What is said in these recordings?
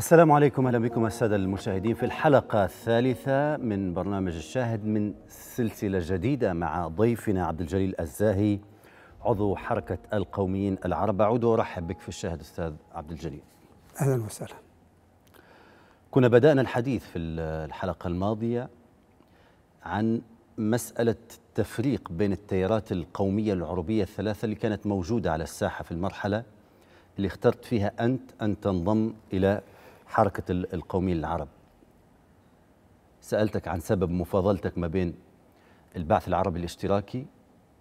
السلام عليكم اهلا بكم الساده المشاهدين في الحلقه الثالثه من برنامج الشاهد من سلسله جديده مع ضيفنا عبد الجليل الزاهي عضو حركه القوميين العرب اعود وارحب بك في الشاهد استاذ عبد الجليل اهلا وسهلا كنا بدانا الحديث في الحلقه الماضيه عن مساله التفريق بين التيارات القوميه العربيه الثلاثه اللي كانت موجوده على الساحه في المرحله اللي اخترت فيها أنت أن تنضم إلى حركة القوميين العرب سألتك عن سبب مفاضلتك ما بين البعث العربي الاشتراكي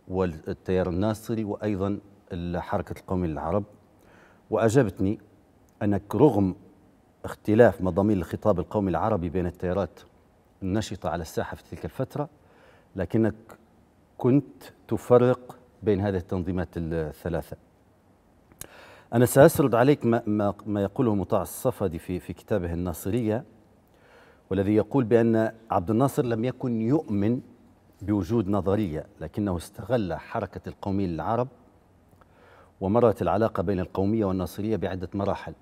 والتيار الناصري وأيضا حركة القوميين العرب وأجبتني أنك رغم اختلاف مضامين الخطاب القومي العربي بين التيارات النشطة على الساحة في تلك الفترة لكنك كنت تفرق بين هذه التنظيمات الثلاثة أنا سأسرد عليك ما, ما, ما يقوله مطاع الصفدي في, في كتابه الناصرية والذي يقول بأن عبد الناصر لم يكن يؤمن بوجود نظرية لكنه استغل حركة القوميين العرب ومرت العلاقة بين القومية والناصرية بعدة مراحل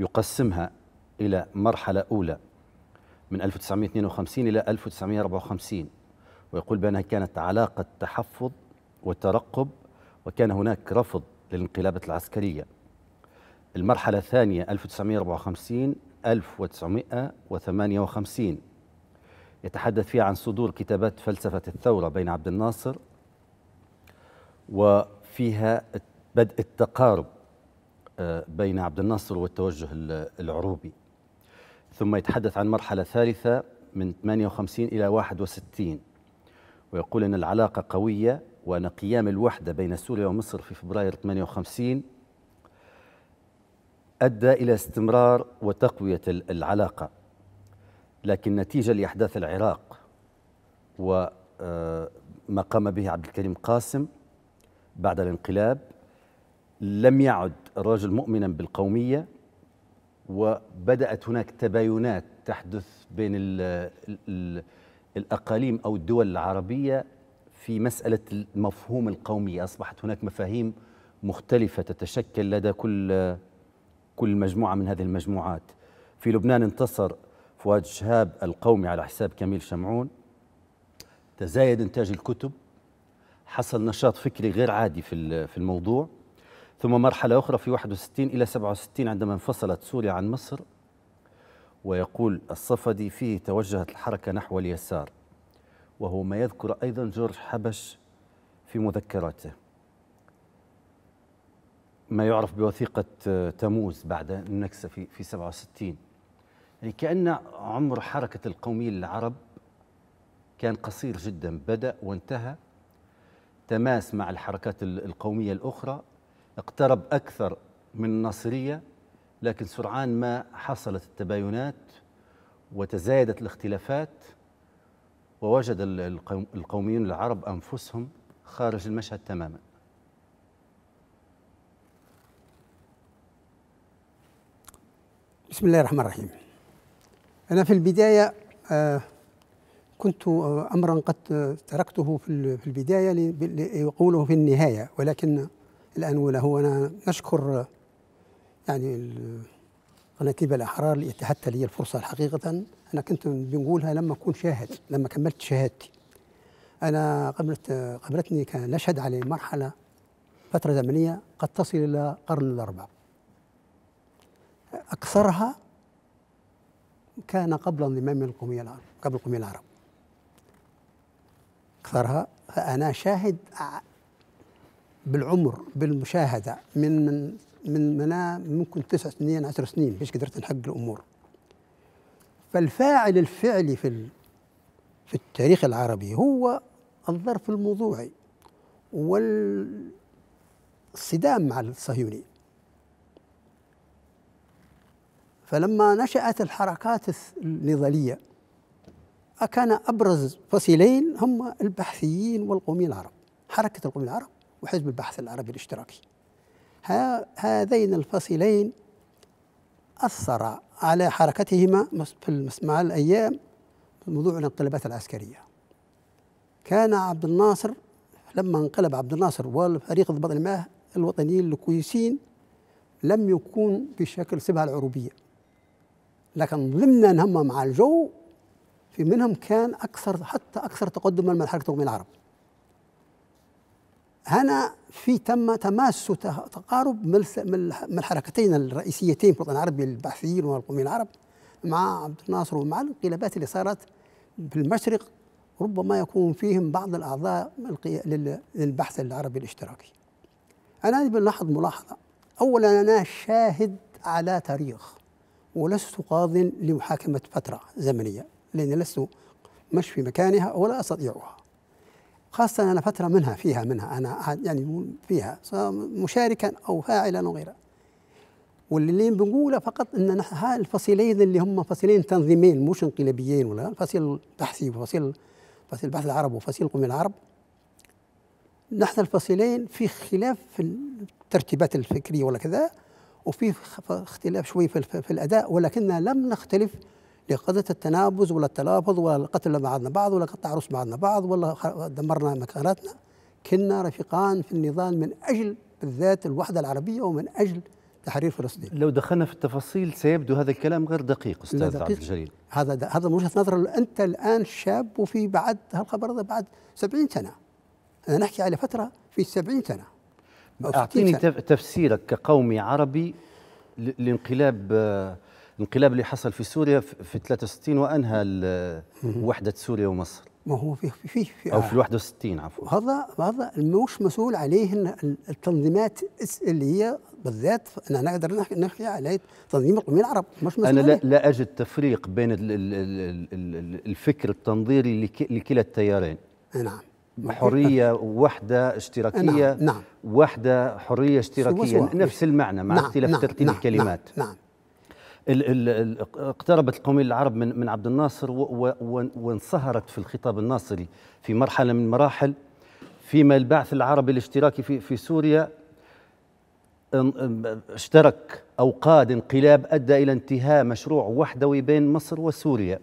يقسمها إلى مرحلة أولى من 1952 إلى 1954 ويقول بأنها كانت علاقة تحفظ وترقب وكان هناك رفض للانقلابات العسكرية المرحلة الثانية 1954 1958 يتحدث فيها عن صدور كتابات فلسفة الثورة بين عبد الناصر وفيها بدء التقارب آه، بين عبد الناصر والتوجه العروبي ثم يتحدث عن مرحلة ثالثة من 58 إلى 61 ويقول أن العلاقة قوية وأن قيام الوحدة بين سوريا ومصر في فبراير 58 أدى إلى استمرار وتقوية العلاقة لكن نتيجة لأحداث العراق وما آه، قام به عبد الكريم قاسم بعد الانقلاب لم يعد الرجل مؤمنا بالقومية وبدأت هناك تباينات تحدث بين ال ال الأقاليم أو الدول العربية في مسألة المفهوم القومي أصبحت هناك مفاهيم مختلفة تتشكل لدى كل كل مجموعة من هذه المجموعات في لبنان انتصر فؤاد شهاب القومي على حساب كميل شمعون تزايد إنتاج الكتب حصل نشاط فكري غير عادي في في الموضوع ثم مرحلة أخرى في 61 إلى 67 عندما انفصلت سوريا عن مصر ويقول الصفدي فيه توجهت الحركة نحو اليسار وهو ما يذكر أيضا جورج حبش في مذكراته ما يعرف بوثيقة آه، تموز بعد النكسة في في 67 يعني كأن عمر حركة القوميين العرب كان قصير جدا بدأ وانتهى تماس مع الحركات القومية الأخرى اقترب أكثر من الناصرية لكن سرعان ما حصلت التباينات وتزايدت الاختلافات ووجد القوميون العرب أنفسهم خارج المشهد تماما بسم الله الرحمن الرحيم أنا في البداية آه، كنت آه، أمرا قد آه، تركته في البداية ليقوله في النهاية ولكن الآن وله أنا نشكر يعني أنا كبل أحرار اتحت لي الفرصة حقيقة أنا كنت بنقولها لما أكون شاهد لما كملت شهادتي أنا قبلت قبلتني كان نشهد على مرحلة فترة زمنية قد تصل إلى قرن الأربع أكثرها كان قبل انضمام القومية العرب قبل القومية العرب أكثرها فأنا شاهد بالعمر بالمشاهدة من من منا ممكن تسع سنين عشر سنين باش قدرت نحقق الامور فالفاعل الفعلي في في التاريخ العربي هو الظرف الموضوعي والصدام مع الصهيوني فلما نشأت الحركات النضالية كان أبرز فصيلين هم البحثيين والقوميين العرب حركة القوميين العرب وحزب البحث العربي الاشتراكي هذين الفصلين أثر على حركتهما في مع الأيام في موضوع الانقلابات العسكرية كان عبد الناصر لما انقلب عبد الناصر والفريق الضباط المياه الوطنيين الكويسين لم يكون بشكل سبها العروبية لكن ضمن هم مع الجو في منهم كان أكثر حتى أكثر تقدما من حركة العرب هنا في تم تماس تقارب من الحركتين الرئيسيتين في الوطن العربي البعثيين والقوميين العرب مع عبد الناصر ومع الانقلابات اللي صارت في المشرق ربما يكون فيهم بعض الاعضاء للبحث العربي الاشتراكي. انا بنلاحظ ملاحظه اولا انا شاهد على تاريخ ولست قاض لمحاكمه فتره زمنيه لاني لست مش في مكانها ولا استطيعها. خاصة أنا فترة منها فيها منها أنا يعني فيها مشاركا أو فاعلا وغيره واللي بنقوله فقط أن الفصيلين اللي هم فصيلين تنظيمين مش انقلابيين ولا فصيل بحثي وفصيل فصيل بحث العرب وفصيل قومي العرب نحن الفصيلين في خلاف في الترتيبات الفكرية ولا كذا وفي اختلاف شوي في, في الأداء ولكننا لم نختلف لقضيه التنابز ولا التلافظ ولا قتلنا بعضنا بعض ولا قطع رؤوس بعضنا بعض ولا دمرنا مكاناتنا كنا رفيقان في النضال من اجل بالذات الوحده العربيه ومن اجل تحرير فلسطين لو دخلنا في التفاصيل سيبدو هذا الكلام غير دقيق استاذ عبد الجليل هذا ده هذا من وجهه نظر انت الان شاب وفي بعد هالخبر هذا بعد 70 سنه انا نحكي على فتره في 70 سنه اعطيني سنة. تفسيرك كقومي عربي لانقلاب آه، الانقلاب اللي حصل في سوريا في 63 وانهى وحده سوريا ومصر ما هو في في في او في 61 آه. عفوا هذا هذا مش مسؤول عليه التنظيمات اللي هي بالذات انا نقدر نحكي, على تنظيم القوميين العرب مش مسؤول انا لا, لا اجد تفريق بين الـ الـ الـ الفكر التنظيري لكلا التيارين نعم حرية وحدة اشتراكية نعم, نعم وحدة حرية اشتراكية نفس المعنى مع نعم اختلاف نعم ترتيب نعم الكلمات نعم, نعم اقتربت القومية العرب من من عبد الناصر وانصهرت في الخطاب الناصري في مرحلة من المراحل فيما البعث العربي الاشتراكي في في سوريا اشترك او قاد انقلاب ادى الى انتهاء مشروع وحدوي بين مصر وسوريا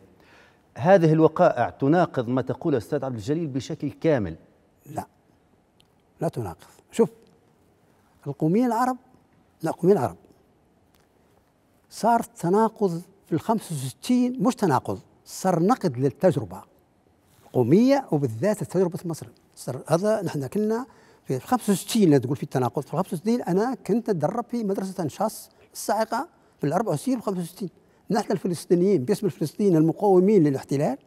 هذه الوقائع تناقض ما تقول استاذ عبد الجليل بشكل كامل لا لا تناقض شوف القومية العرب لا قومية العرب صار تناقض في ال 65 مش تناقض صار نقد للتجربه القوميه وبالذات تجربه مصر صار هذا نحن كنا في 65 لا تقول في التناقض في 65 انا كنت اتدرب في مدرسه انشاص الصاعقه في ال 64 و 65 نحن الفلسطينيين باسم الفلسطينيين المقاومين للاحتلال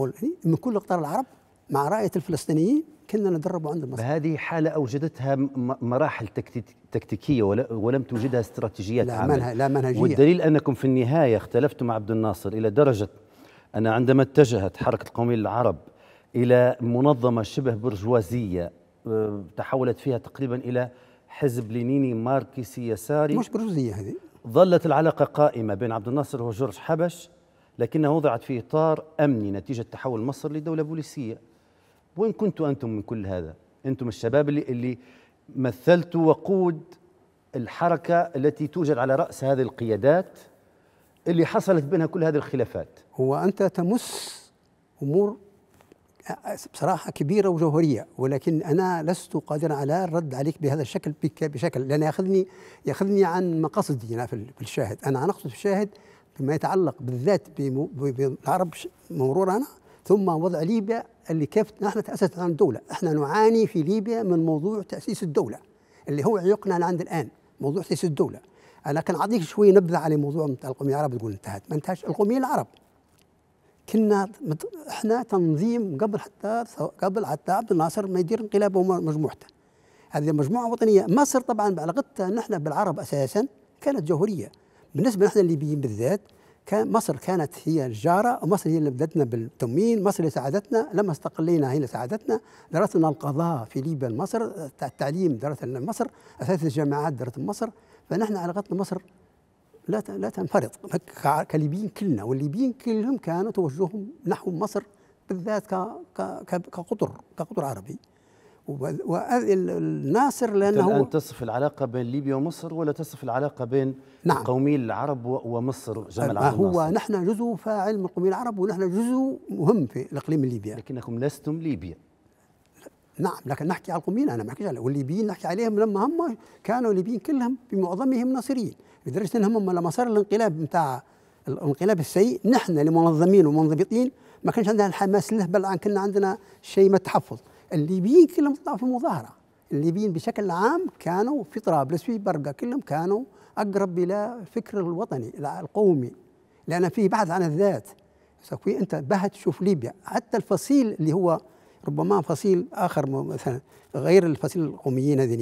إيه؟ من كل اقطار العرب مع رايه الفلسطينيين كنا نتدرب عند المصري هذه حالة أوجدتها مراحل تكتيكية ولم توجدها استراتيجيات لا عمل منها لا منهجية والدليل أنكم في النهاية اختلفتم مع عبد الناصر إلى درجة أن عندما اتجهت حركة القوميين العرب إلى منظمة شبه برجوازية آه، تحولت فيها تقريبا إلى حزب لينيني ماركسي يساري مش برجوازية هذه ظلت العلاقة قائمة بين عبد الناصر وجورج حبش لكنها وضعت في إطار أمني نتيجة تحول مصر لدولة بوليسية وين كنتوا أنتم من كل هذا أنتم الشباب اللي, اللي مثلتوا وقود الحركة التي توجد على رأس هذه القيادات اللي حصلت بينها كل هذه الخلافات هو أنت تمس أمور بصراحة كبيرة وجوهرية ولكن أنا لست قادرا على الرد عليك بهذا الشكل بشكل لأن يأخذني يأخذني عن مقاصدي أنا في الشاهد أنا أقصد في الشاهد بما يتعلق بالذات بالعرب مرورا ثم وضع ليبيا اللي كيف نحن تأسست عن الدولة احنا نعاني في ليبيا من موضوع تأسيس الدولة اللي هو عيقنا عند الآن موضوع تأسيس الدولة أنا كان أعطيك شوية نبذة على موضوع القومية العرب تقول انتهت ما انتهتش القومية العرب كنا مت... احنا تنظيم قبل حتى قبل حتى عبد الناصر ما يدير انقلاب ومجموعته هذه مجموعه وطنيه مصر طبعا بعلاقتها نحن بالعرب اساسا كانت جوهريه بالنسبه نحن الليبيين بالذات كان مصر كانت هي الجاره ومصر هي اللي بدتنا بالتموين مصر اللي ساعدتنا لما استقلينا هي اللي ساعدتنا درسنا القضاء في ليبيا مصر التعليم درسنا مصر اساتذه الجامعات درسنا مصر فنحن علاقتنا مصر لا لا تنفرط كليبيين كلنا والليبيين كلهم كانوا توجههم نحو مصر بالذات كقطر كقطر عربي واذل الناصر لانه الان تصف العلاقه بين ليبيا ومصر ولا تصف العلاقه بين نعم قومي العرب ومصر جمال عبد هو الناصر. نحن جزء فاعل من قومي العرب ونحن جزء مهم في الاقليم الليبي لكنكم لستم ليبيا نعم لكن نحكي على القوميين انا ما نحكيش على والليبيين نحكي عليهم لما هم كانوا الليبيين كلهم بمعظمهم ناصريين لدرجه انهم لما صار الانقلاب نتاع الانقلاب السيء نحن المنظمين والمنضبطين ما كانش عندنا الحماس له بل كنا عندنا شيء ما التحفظ الليبيين كلهم طلعوا في مظاهره الليبيين بشكل عام كانوا في طرابلس في برقه كلهم كانوا اقرب الى الفكر الوطني القومي لان فيه بحث عن الذات في انت بحث تشوف ليبيا حتى الفصيل اللي هو ربما فصيل اخر مثلا غير الفصيل القوميين هذه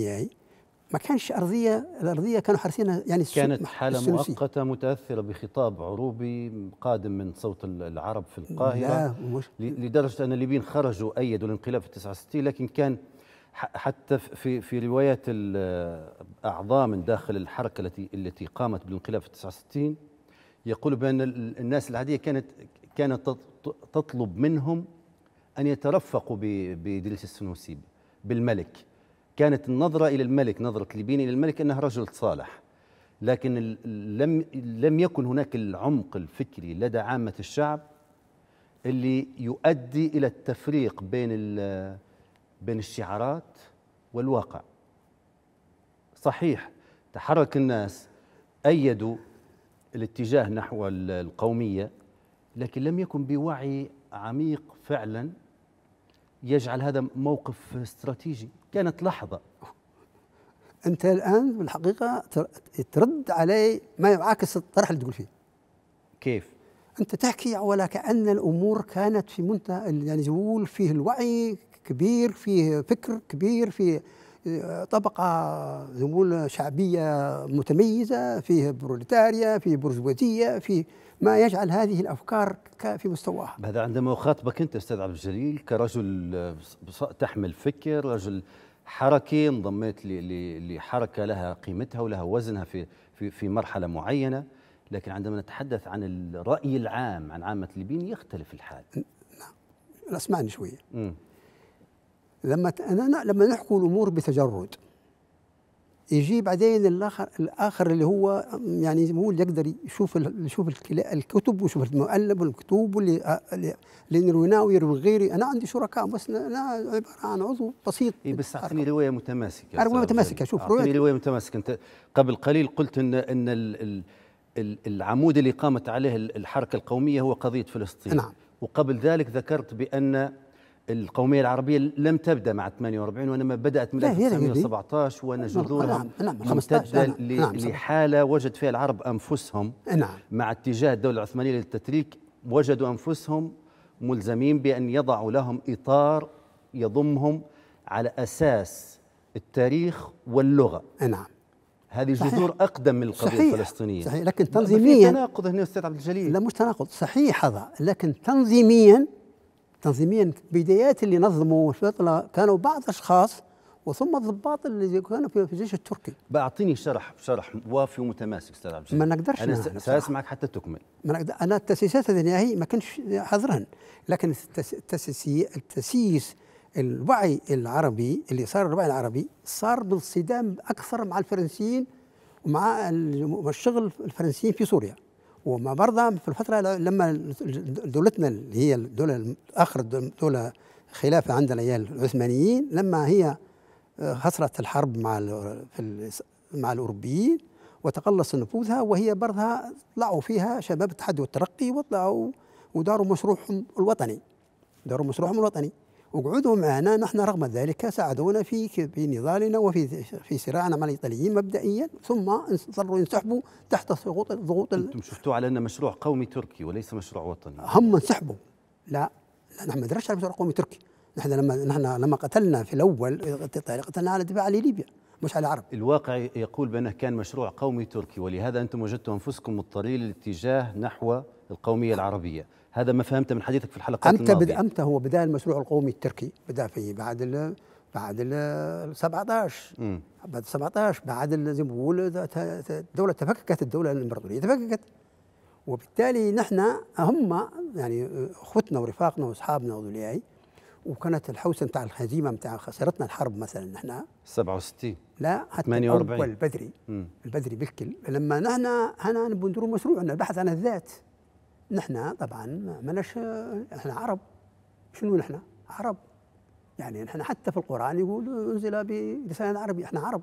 ما كانش أرضية الأرضية كانوا حارسينها يعني كانت حالة السنوسي. مؤقتة متأثرة بخطاب عروبي قادم من صوت العرب في القاهرة لا مش لدرجة أن الليبيين خرجوا أيدوا الانقلاب في 69 لكن كان حتى في في روايات الأعضاء من داخل الحركه التي التي قامت بالانقلاب في 69 يقول بان الناس العاديه كانت كانت تطلب منهم ان يترفقوا بإدريس السنوسي بالملك كانت النظرة إلى الملك نظرة ليبين إلى الملك أنه رجل صالح لكن لم لم يكن هناك العمق الفكري لدى عامة الشعب اللي يؤدي إلى التفريق بين بين الشعارات والواقع صحيح تحرك الناس أيدوا الاتجاه نحو القومية لكن لم يكن بوعي عميق فعلا يجعل هذا موقف استراتيجي كانت لحظة أنت الآن بالحقيقة ترد علي ما يعاكس الطرح اللي تقول فيه كيف؟ أنت تحكي وكأن الأمور كانت في منتهى يعني زول فيه الوعي كبير فيه فكر كبير فيه آه، طبقة زمول شعبية متميزة فيه بروليتاريا فيه برجوازية فيه ما يجعل هذه الافكار في مستواها هذا عندما اخاطبك انت استاذ عبد الجليل كرجل آه، تحمل فكر رجل حركي انضميت لحركه لها قيمتها ولها وزنها في في في مرحله معينه لكن عندما نتحدث عن الراي العام عن عامه الليبيين يختلف الحال نعم اسمعني شويه لما أنا لما نحكي الامور بتجرد يجي بعدين الاخر الاخر اللي هو يعني هو اللي يقدر يشوف يشوف الكتب ويشوف المؤلف والمكتوب واللي آه، اللي نروي غيري انا عندي شركاء بس انا عباره عن عضو بسيط اي بس اعطيني روايه متماسكه روايه متماسكه شوف اعطيني روايه متماسكه انت قبل قليل قلت ان ان العمود اللي قامت عليه الحركه القوميه هو قضيه فلسطين نعم وقبل ذلك ذكرت بان القومية العربية لم تبدأ مع 48 وإنما بدأت من 1917 وأن نعم، جذورها نعم،, نعم،, نعم ممتدة نعم لحالة وجد فيها العرب أنفسهم نعم مع اتجاه الدولة العثمانية للتتريك وجدوا أنفسهم ملزمين بأن يضعوا لهم إطار يضمهم على أساس التاريخ واللغة نعم هذه جذور اقدم من القضيه صحيح الفلسطينيه صحيح لكن تنظيميا في تناقض هنا استاذ عبد الجليل لا مش تناقض صحيح هذا لكن تنظيميا تنظيميا بدايات اللي نظموا كانوا بعض الأشخاص وثم الضباط اللي كانوا في الجيش التركي بعطيني شرح شرح وافي ومتماسك استاذ عبد ما نقدرش انا ساسمعك حتى تكمل ما نقدر انا التاسيسات هذه ما كنتش حاضرا لكن التاسيس التاسيس الوعي العربي اللي صار الوعي العربي صار بالصدام اكثر مع الفرنسيين ومع الشغل الفرنسيين في سوريا وما برضه في الفتره لما دولتنا اللي هي الدوله اخر دوله خلافه عندنا هي العثمانيين لما هي آه، خسرت الحرب مع في مع الاوروبيين وتقلص نفوذها وهي برضه طلعوا فيها شباب التحدي والترقي وطلعوا وداروا مشروعهم الوطني داروا مشروعهم الوطني وقعودهم معنا نحن رغم ذلك ساعدونا في في نضالنا وفي في صراعنا مع الايطاليين مبدئيا ثم اضطروا ينسحبوا تحت ضغوط الضغوط انتم شفتوا على ان مشروع قومي تركي وليس مشروع وطني هم انسحبوا لا لا نحن ما درناش على مشروع قومي تركي نحن لما نحن لما قتلنا في الاول قتلنا على دفاع لليبيا مش على العرب الواقع يقول بانه كان مشروع قومي تركي ولهذا انتم وجدتم انفسكم مضطرين للاتجاه نحو القوميه العربيه هذا ما فهمته من حديثك في الحلقات امتى الماضية. امتى هو بدا المشروع القومي التركي بدا فيه بعد ال بعد ال 17 بعد 17 بعد زي ما بقول الدوله تفككت الدوله الامبراطوريه تفككت وبالتالي نحن هم يعني اخوتنا ورفاقنا واصحابنا وذولياي وكانت الحوسه نتاع الهزيمه نتاع خسرتنا الحرب مثلا نحن 67 لا حتى 48 اول مم. البدري بالكل لما نحن هنا نبغى مشروعنا البحث عن الذات نحن طبعا مالناش احنا عرب شنو نحن عرب يعني نحن حتى في القران يقول انزل بلسان عربي احنا عرب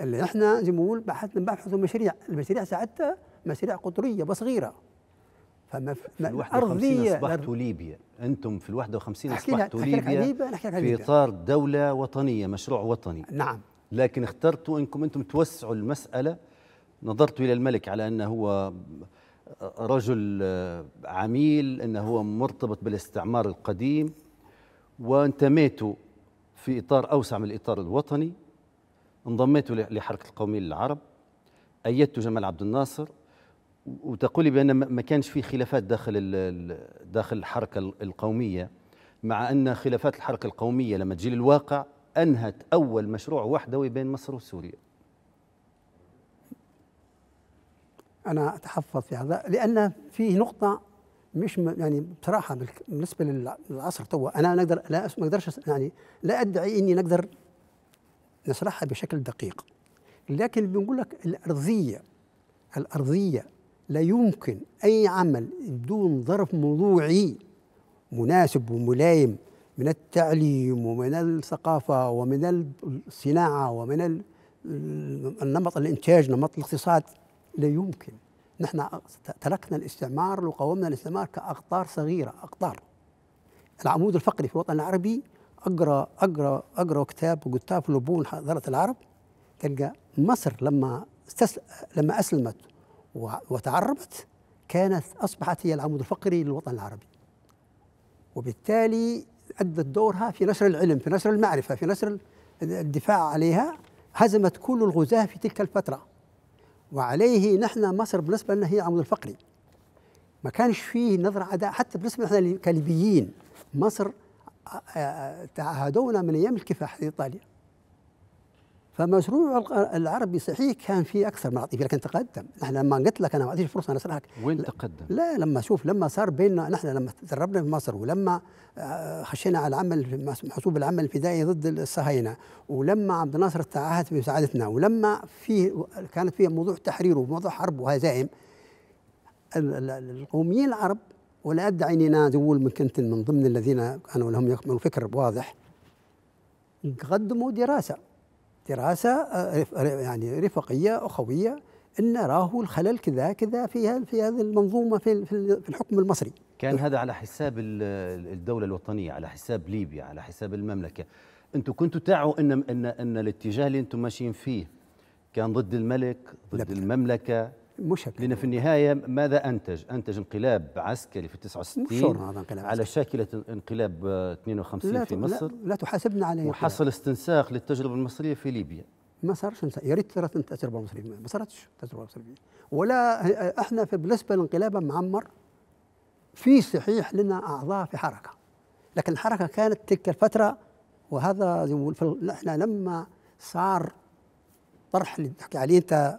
اللي احنا زي ما نقول بحث بحثوا مشاريع المشاريع ساعتها مشاريع قطريه وصغيره فما في 51 أصبحتوا ليبيا أنتم في ال وخمسين أصبحتوا ليبيا, ليبيا في إطار دولة وطنية مشروع وطني نعم لكن اخترتوا أنكم أنتم توسعوا المسألة نظرت إلى الملك على أنه هو رجل آه، عميل انه هو مرتبط بالاستعمار القديم وانتميت في اطار اوسع من الاطار الوطني انضميت لحركه القوميين العرب ايدت جمال عبد الناصر وتقول لي بان ما كانش في خلافات داخل داخل الحركه القوميه مع ان خلافات الحركه القوميه لما تجي للواقع انهت اول مشروع وحدوي بين مصر وسوريا انا اتحفظ في هذا لان في نقطه مش يعني بصراحه بالنسبه للعصر توا انا نقدر لا ما اقدرش يعني لا ادعي اني نقدر نشرحها بشكل دقيق لكن بنقول لك الارضيه الارضيه لا يمكن اي عمل بدون ظرف موضوعي مناسب وملائم من التعليم ومن الثقافه ومن الصناعه ومن النمط الانتاج نمط الاقتصاد لا يمكن نحن تركنا الاستعمار وقاومنا الاستعمار كأقطار صغيرة أقطار العمود الفقري في الوطن العربي أقرأ أقرأ أقرأ كتاب وكتاب لبون حضارة العرب تلقى مصر لما استسل... لما أسلمت و... وتعربت كانت أصبحت هي العمود الفقري للوطن العربي وبالتالي أدت دورها في نشر العلم في نشر المعرفة في نشر الدفاع عليها هزمت كل الغزاة في تلك الفترة وعليه نحن مصر بالنسبه لنا هي عمود الفقري ما كانش فيه نظرة عداء حتى بالنسبة لنا كليبيين مصر آه، آه، تعهدونا من أيام الكفاح في إيطاليا فمشروع العربي صحيح كان فيه اكثر من العاطفي لكن تقدم نحن لما قلت لك انا ما اعطيش فرصه نسرعك وين تقدم؟ لا لما شوف لما صار بيننا نحن لما تدربنا في مصر ولما آه، خشينا على العمل حسوب العمل الفدائي ضد الصهاينه ولما عبد الناصر تعهد بمساعدتنا ولما فيه كانت فيه موضوع تحرير وموضوع حرب وهزائم القوميين العرب ولا ادعي اني انا زول من كنت من ضمن الذين كانوا لهم فكر واضح قدموا دراسه دراسه آه، يعني رفقيه اخويه ان راهو الخلل كذا كذا في في هذه المنظومه في في الحكم المصري كان هذا على حساب الدوله الوطنيه على حساب ليبيا على حساب المملكه انتم كنتوا تعوا ان ان ان الاتجاه اللي انتم ماشيين فيه كان ضد الملك ضد لبنى. المملكه مشكلة لأن في النهاية ماذا أنتج؟ أنتج انقلاب عسكري في 69 هذا انقلاب على شاكلة انقلاب 52 لا في مصر لا, لا تحاسبنا عليه وحصل استنساخ للتجربة المصرية في ليبيا ما صارش يا ريت صارت التجربة المصرية ما صارتش التجربة المصرية ولا احنا في بالنسبة للانقلاب معمر في صحيح لنا أعضاء في حركة لكن الحركة كانت تلك الفترة وهذا احنا لما صار طرح اللي تحكي عليه انت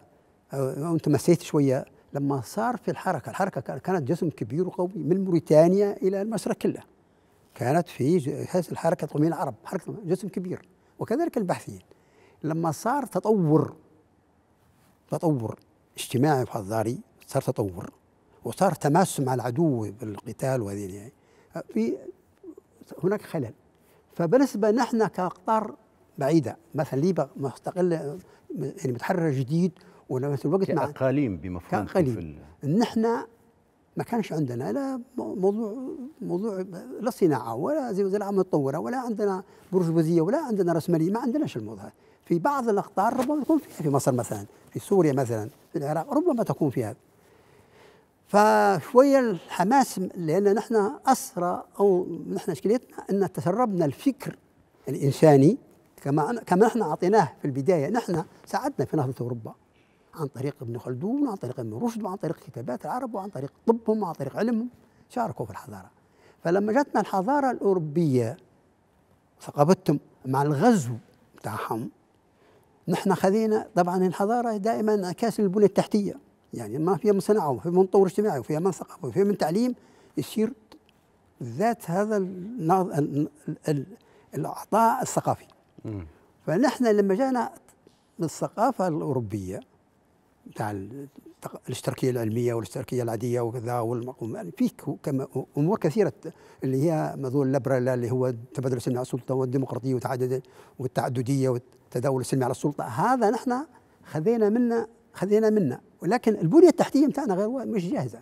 وانت مسيت شويه لما صار في الحركه الحركه كانت جسم كبير وقوي من موريتانيا الى المشرق كله كانت في الحركه القوميه العرب حركه جسم كبير وكذلك البحثيين لما صار تطور تطور اجتماعي وحضاري صار تطور وصار تماس مع العدو بالقتال وهذه يعني في هناك خلل فبالنسبه نحن كاقطار بعيده مثلا ليبيا مستقله يعني متحرر جديد ولما في الوقت كأقاليم يعني بمفهوم كأقاليم نحن ما كانش عندنا لا موضوع موضوع لا صناعه ولا زي زراعه متطوره ولا عندنا برجوازيه ولا عندنا راسماليه ما عندناش الموضوع هذا في بعض الاقطار ربما تكون فيها في مصر مثلا في سوريا مثلا في العراق ربما تكون فيها فشويه الحماس لان نحن اسرى او نحن اشكاليتنا ان تسربنا الفكر الانساني كما كما نحن اعطيناه في البدايه نحن ساعدنا في نهضه اوروبا عن طريق ابن خلدون وعن طريق ابن رشد وعن طريق كتابات العرب وعن طريق طبهم وعن طريق علمهم شاركوا في الحضارة فلما جاتنا الحضارة الأوروبية ثقافتهم مع الغزو بتاعهم نحن خذينا طبعا الحضارة دائما انعكاس البنية التحتية يعني ما فيها من صناعة وفيها من تطور اجتماعي وفيها من ثقافة وفيها من تعليم يصير ذات هذا الأعطاء الثقافي فنحن لما جانا من الثقافة الأوروبية تاع الاشتراكيه العلميه والاشتراكيه العاديه وكذا والمقوم يعني في كما امور كثيره اللي هي موضوع اللبرلا اللي هو تبادل السلمي على السلطه والديمقراطيه وتعدد والتعدديه والتداول السلمي على السلطه هذا نحن خذينا منا خذينا منا ولكن البنيه التحتيه بتاعنا غير مش جاهزه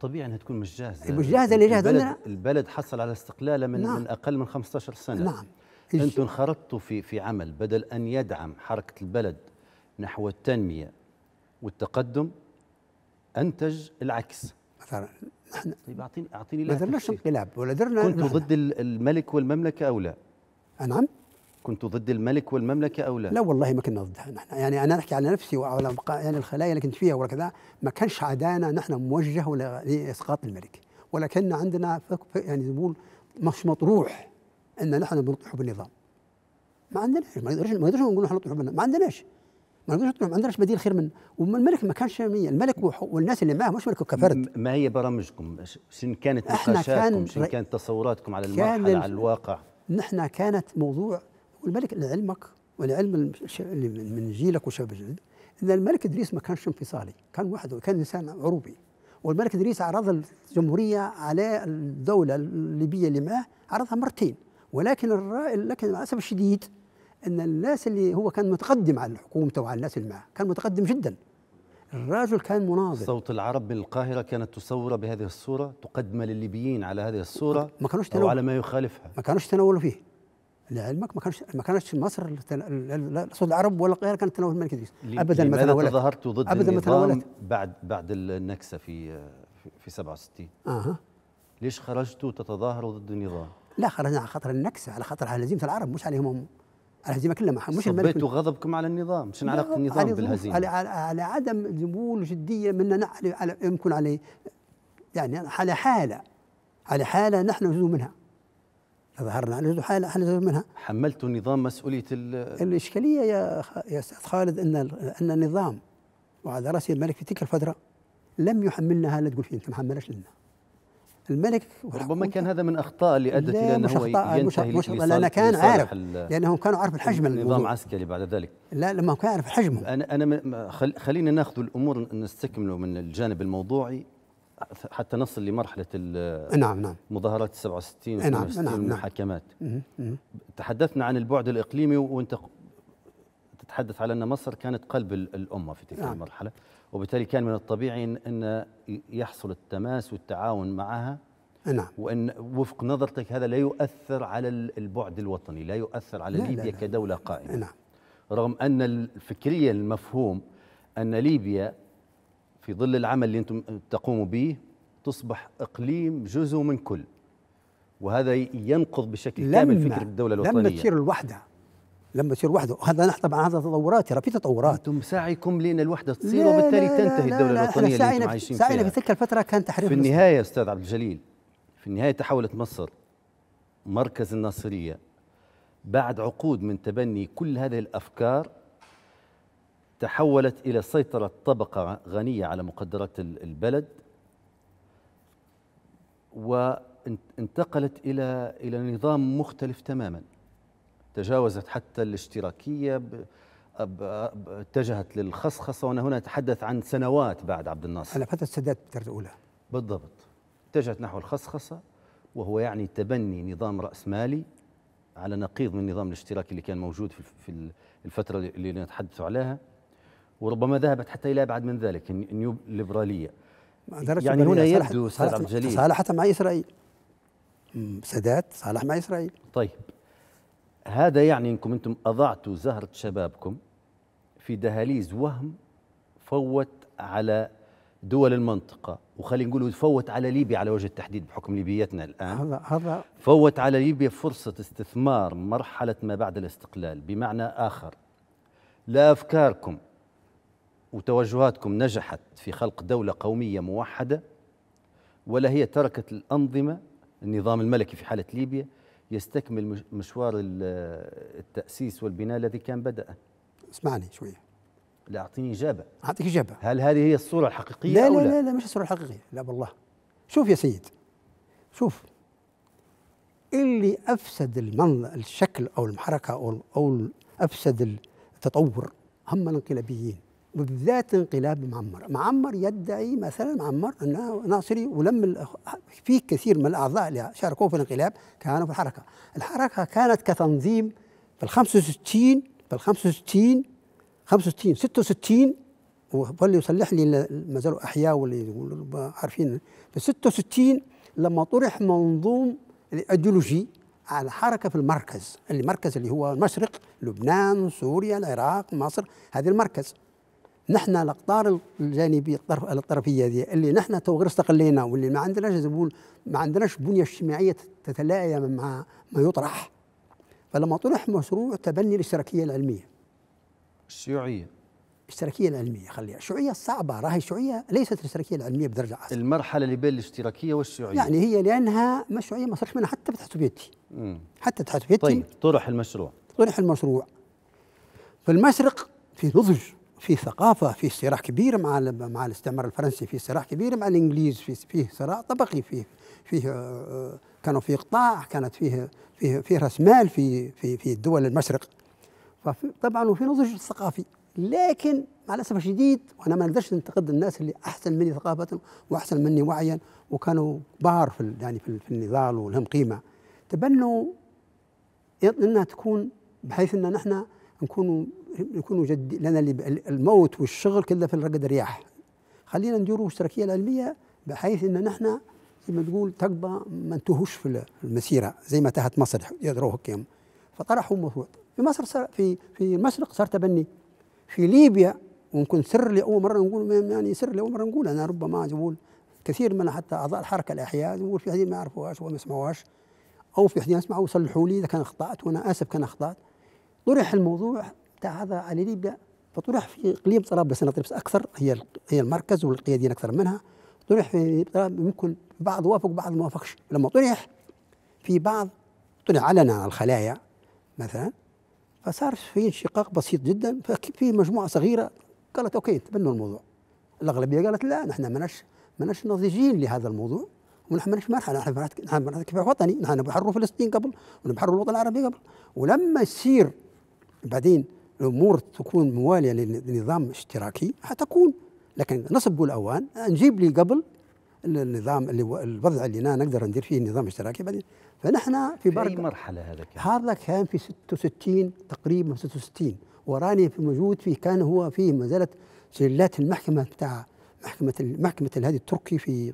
طبيعي انها تكون مش جاهزه مش جاهزه اللي جاهزه البلد, البلد حصل على استقلاله من, نعم. من اقل من 15 سنه نعم انتم انخرطتوا في في عمل بدل ان يدعم حركه البلد نحو التنميه والتقدم انتج العكس مثلا نحن طيب اعطيني اعطيني ما درناش انقلاب ولا درنا كنت ضد الملك والمملكه او لا؟ نعم كنت ضد الملك والمملكه او لا؟ لا والله ما كنا ضدها نحن يعني انا احكي على نفسي وعلى يعني الخلايا اللي كنت فيها وكذا ما كانش عدانا نحن موجه لاسقاط الملك ولكن عندنا يعني نقول مش مطروح ان نحن بنطيح بالنظام ما عندناش ما نقدرش ما نقدرش نقول نحن بالنظام ما عندناش ما نقدرش ما عندناش بديل خير منه والملك ما كانش شامية الملك والناس اللي معاه مش ملك كفرد ما هي برامجكم شن كانت نقاشاتكم كان شن كانت تصوراتكم على المرحله على الواقع نحن كانت موضوع والملك لعلمك ولعلم اللي من جيلك وشباب الجديد ان الملك ادريس ما كانش انفصالي كان وحده كان انسان عروبي والملك ادريس عرض الجمهوريه على الدوله الليبيه اللي معاه عرضها مرتين ولكن لكن للاسف الشديد ان الناس اللي هو كان متقدم على حكومته وعلى الناس اللي معه كان متقدم جدا الرجل كان مناضل صوت العرب بالقاهرة كانت تصور بهذه الصورة تقدم للليبيين على هذه الصورة ما كانوش تنول أو على ما يخالفها ما كانوش تناولوا فيه لعلمك ما كانش ما كانش مصر صوت العرب ولا القاهره كانت تناول الملك ادريس ابدا ما تناولت تظاهرت ضد ابدا ما تناولت بعد بعد النكسه في في 67 اها ليش خرجتوا تتظاهروا ضد النظام؟ لا خرجنا على خاطر النكسه على خاطر هزيمه العرب مش عليهم هم الهزيمه كلها محل مش الملك صبيتوا غضبكم على النظام شنو علاقه النظام على بالهزيمه على, على, على عدم قبول جديه منا على, يمكن عليه يعني على حاله على حاله نحن نزول منها ظهرنا على حاله احنا نزول منها حملتوا النظام مسؤوليه الاشكاليه يا يا استاذ خالد ان ان النظام وعلى راسه الملك في تلك الفتره لم يحملنا هذا تقول فيه انت ما حملناش لنا الملك ربما كان هذا من اخطاء اللي ادت الى انه هو ينتهي مش, مش لانه كان عارف لانهم كانوا عارفين حجم نظام عسكري بعد ذلك لا لما كان عارف حجمه انا انا خلينا ناخذ الامور نستكمله من الجانب الموضوعي حتى نصل لمرحله نعم نعم مظاهرات 67 نعم نعم نعم المحاكمات تحدثنا عن البعد الاقليمي وانت تتحدث على ان مصر كانت قلب الامه في تلك نعم. المرحله وبالتالي كان من الطبيعي ان, يحصل التماس والتعاون معها نعم وان وفق نظرتك هذا لا يؤثر على البعد الوطني لا يؤثر على لا ليبيا لا لا كدوله قائمه نعم رغم ان فكريا المفهوم ان ليبيا في ظل العمل اللي انتم تقوموا به تصبح اقليم جزء من كل وهذا ينقض بشكل كامل فكره الدوله الوطنيه لما تصير الوحده لما تصير وحده هذا نحن طبعا هذا تطورات ترى في تطورات انتم سعيكم لان الوحده تصير وبالتالي لا لا تنتهي لا الدوله الوطنيه اللي انتم عايشين فيها سعينا في تلك الفتره كان تحرير في النهايه استاذ عبد الجليل في النهايه تحولت مصر مركز الناصريه بعد عقود من تبني كل هذه الافكار تحولت الى سيطره طبقه غنيه على مقدرات البلد وانتقلت الى الى نظام مختلف تماما تجاوزت حتى الاشتراكية اتجهت للخصخصة وأنا هنا أتحدث عن سنوات بعد عبد الناصر على فترة السادات بالدرجة الأولى بالضبط اتجهت نحو الخصخصة وهو يعني تبني نظام رأسمالي على نقيض من النظام الاشتراكي اللي كان موجود في الفترة اللي نتحدث عليها وربما ذهبت حتى إلى أبعد من ذلك النيو ليبرالية يعني هنا يبدو أستاذ عبد الجليل صالحة مع إسرائيل سادات صالح مع إسرائيل طيب هذا يعني انكم انتم اضعتوا زهره شبابكم في دهاليز وهم فوت على دول المنطقة وخلينا نقول فوت على ليبيا على وجه التحديد بحكم ليبيتنا الآن هذا هذا فوت على ليبيا فرصة استثمار مرحلة ما بعد الاستقلال بمعنى آخر لا أفكاركم وتوجهاتكم نجحت في خلق دولة قومية موحدة ولا هي تركت الأنظمة النظام الملكي في حالة ليبيا يستكمل مشوار التأسيس والبناء الذي كان بدأ اسمعني شوية لا أعطيني إجابة أعطيك إجابة هل هذه هي الصورة الحقيقية لا أو لا, لا لا لا مش الصورة الحقيقية لا والله شوف يا سيد شوف اللي أفسد المنظر الشكل أو الحركة أو أو أفسد التطور هم الانقلابيين وبالذات انقلاب معمر معمر يدعي مثلا معمر أنه ناصري ولم في كثير من الأعضاء اللي شاركوا في الانقلاب كانوا في الحركة الحركة كانت كتنظيم في ال 65 في ال 65 65 66 واللي يصلح لي ما زالوا احياء واللي عارفين في 66 لما طرح منظوم الايديولوجي على حركه في المركز المركز اللي هو المشرق لبنان سوريا العراق مصر هذا المركز نحن الأقطار الجانبية الطرف الطرفية دي اللي نحن تو غير استقلينا واللي ما عندناش زي ما عندناش بنية اجتماعية تتلائم مع ما يطرح فلما طرح مشروع تبني الاشتراكية العلمية الشيوعية الاشتراكيه العلميه خليها الشيوعيه صعبه راهي الشيوعيه ليست الاشتراكيه العلميه بدرجه عاليه المرحله اللي بين الاشتراكيه والشيوعيه يعني هي لانها مشروعيه ما صارش منها حتى تحت سوفيتي حتى تحت سوفيتي طيب طرح المشروع طرح المشروع في المشرق في نضج في ثقافة في صراع كبير مع مع الاستعمار الفرنسي في صراع كبير مع الإنجليز في فيه صراع طبقي فيه فيه آه، آه، كانوا في قطاع كانت فيه فيه فيه راس مال في في في دول المشرق طبعا وفي نضج ثقافي لكن مع الاسف الشديد وانا ما نقدرش ننتقد الناس اللي احسن مني ثقافه واحسن مني وعيا وكانوا بار في يعني في النضال ولهم قيمه تبنوا انها تكون بحيث ان نحن نكونوا نكونوا جد لان الموت والشغل كله في رقد الرياح خلينا نديروا اشتراكيه العلميه بحيث ان نحن زي ما تقول تقبى ما انتهوش في المسيره زي ما تهت مصر يدروه كيم فطرحوا مشروع في مصر صار في في المشرق صار تبني في ليبيا وممكن سر لاول مره نقول يعني سر لاول مره نقول انا ربما اقول كثير من حتى اعضاء الحركه الاحياء يقول في حديث ما يعرفوهاش وما يسمعوهاش او في حديث يسمعوا يصلحوا لي اذا كان اخطات وانا اسف كان اخطات طرح الموضوع بتاع هذا على ليبيا فطرح في اقليم طرابلس انا طرابلس اكثر هي هي المركز والقياديين اكثر منها طرح في يمكن بعض وافق بعض ما وافقش لما طرح في بعض طلع علنا على الخلايا مثلا فصار في انشقاق بسيط جدا ففي مجموعه صغيره قالت اوكي تبنوا الموضوع الاغلبيه قالت لا نحن مناش مناش ناضجين لهذا الموضوع ونحن مناش مرحله نحن مرحله كفاح وطني نحن بحروا فلسطين قبل ونبحروا الوطن العربي قبل ولما يصير بعدين الامور تكون مواليه لنظام اشتراكي حتكون لكن نصب الاوان نجيب لي قبل النظام اللي الوضع اللي انا نقدر ندير فيه نظام اشتراكي بعدين فنحن في برق مرحله هذا كان؟ هذا كان في 66 تقريبا 66 وراني في موجود فيه كان هو فيه ما زالت سجلات المحكمه بتاع محكمه محكمه الهادي التركي في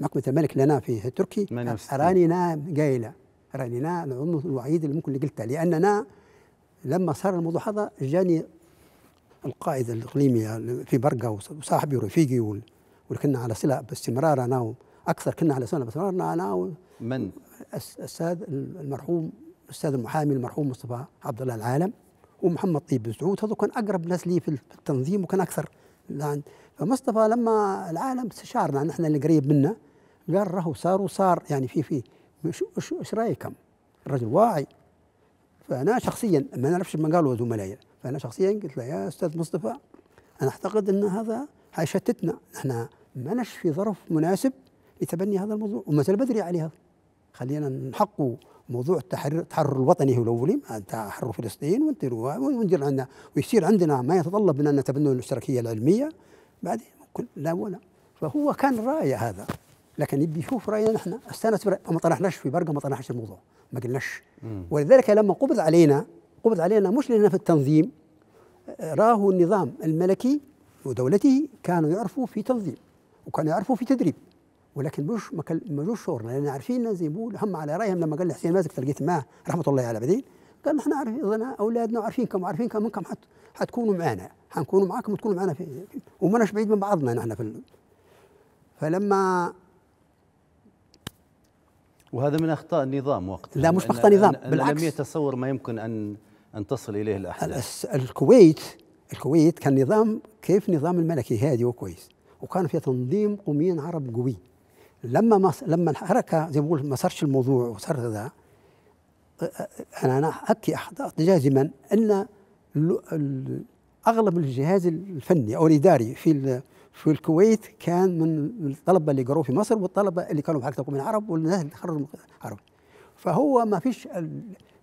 محكمه الملك لنا في تركي راني نام قايله راني نام الوعيد اللي ممكن اللي قلتها لاننا لما صار الموضوع هذا جاني القائد الاقليمي في برقه وصاحبي ورفيقي واللي كنا على صله باستمرار انا اكثر كنا على صله باستمرار انا من؟ الاستاذ المرحوم الاستاذ المحامي المرحوم مصطفى عبد الله العالم ومحمد طيب بن سعود هذو كان اقرب ناس لي في التنظيم وكان اكثر فمصطفى لما العالم استشارنا نحن اللي قريب منه قال راهو صار وصار يعني في في ايش رايكم؟ الرجل واعي فانا شخصيا ما نعرفش ما قالوا زملائي فانا شخصيا قلت له يا استاذ مصطفى انا اعتقد ان هذا حيشتتنا احنا ما نش في ظرف مناسب لتبني هذا الموضوع وما زال بدري عليها خلينا نحقوا موضوع التحرر التحرر الوطني هو الاولي تحرر فلسطين وندير عندنا ويصير عندنا ما يتطلب من ان نتبنى الاشتراكيه العلميه بعدين لا ولا فهو كان رايه هذا لكن يبي يشوف راينا نحن استانس ما طرحناش في برقه ما طرحناش الموضوع ما قلناش ولذلك لما قبض علينا قبض علينا مش لنا في التنظيم راه النظام الملكي ودولته كانوا يعرفوا في تنظيم وكانوا يعرفوا في تدريب ولكن مش ما جوش شغلنا لان عارفين زي ما هم على رايهم لما قال لي حسين مازك تلقيت معه رحمه الله على بدين قال نحن عارفين اولادنا وعارفينكم وعارفينكم منكم حت حتكونوا معنا حنكونوا معاكم وتكونوا معنا في وماناش بعيد من بعضنا نحن في فلما وهذا من اخطاء النظام وقتها لا مش اخطاء نظام بالعكس لم يتصور ما يمكن ان ان تصل اليه الاحداث الكويت الكويت كان نظام كيف نظام الملكي هادي وكويس وكان في تنظيم قوميين عرب قوي لما لما الحركه زي ما نقول ما صارش الموضوع وصار هذا انا انا احكي جازما ان اغلب الجهاز الفني او الاداري في في الكويت كان من الطلبه اللي قروا في مصر والطلبه اللي كانوا في حركه القومية العرب والناس اللي تخرجوا من العرب فهو ما فيش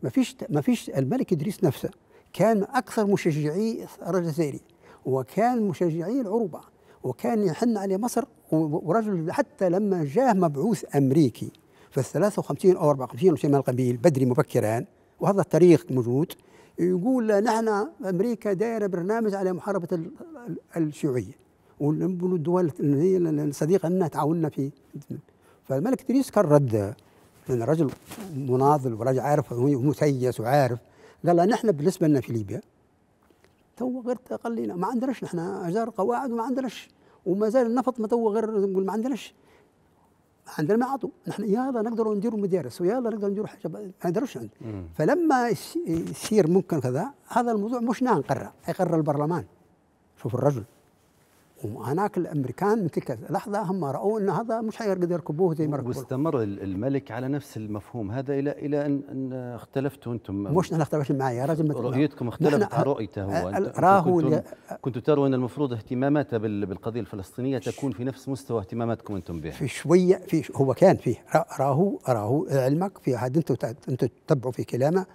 ما فيش ما فيش الملك ادريس نفسه كان اكثر مشجعي الثوره الجزائري وكان مشجعي العروبه وكان يحن على مصر ورجل حتى لما جاه مبعوث امريكي في 53 او 54 شيء من القبيل بدري مبكرا وهذا التاريخ موجود يقول نحن امريكا دايره برنامج على محاربه الشيوعيه ونقولوا الدول الصديقه لنا تعاوننا في فالملك تريس كان رد من رجل مناضل ورجل عارف ومسيس وعارف قال له نحن بالنسبه لنا في ليبيا تو غير تقلينا ما عندناش نحن اجار قواعد وما عندناش وما زال النفط ما تو غير نقول ما عندناش عندنا ما عطوا نحن يلا نقدروا نديروا مدارس ويلا نقدروا نديروا حاجه ما نقدروش فلما يصير ممكن كذا هذا الموضوع مش نحن نقرر يقرر البرلمان شوف الرجل وهناك الامريكان من تلك اللحظه هم راوا ان هذا مش حيقدر يركبوه زي ما ركبوه واستمر الملك على نفس المفهوم هذا الى الى ان اختلفتوا انتم مش انا اختلفت معي رجل رؤيتكم اختلفت عن رؤيته هو راهو كنتوا تروا ان المفروض اهتماماته بالقضيه الفلسطينيه تكون في نفس مستوى اهتماماتكم انتم بها في شويه في هو كان فيه راهو راهو علمك في عاد انتم انتم تتبعوا في كلامه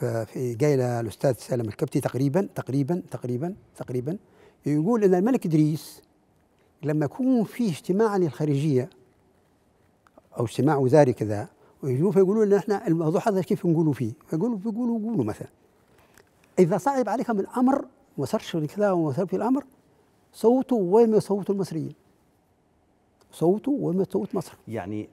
في قايله الاستاذ سالم الكبتي تقريبا تقريبا تقريبا تقريبا, تقريبا يقول ان الملك ادريس لما يكون في اجتماع للخارجيه او اجتماع وزاري كذا ويجوا فيقولوا لنا احنا الموضوع هذا كيف نقولوا فيه؟ فيقولوا بيقولوا قولوا مثلا اذا صعب عليكم الامر وصار كذا وصار في الامر صوتوا وين صوتوا المصريين صوتوا وما تصوت مصر يعني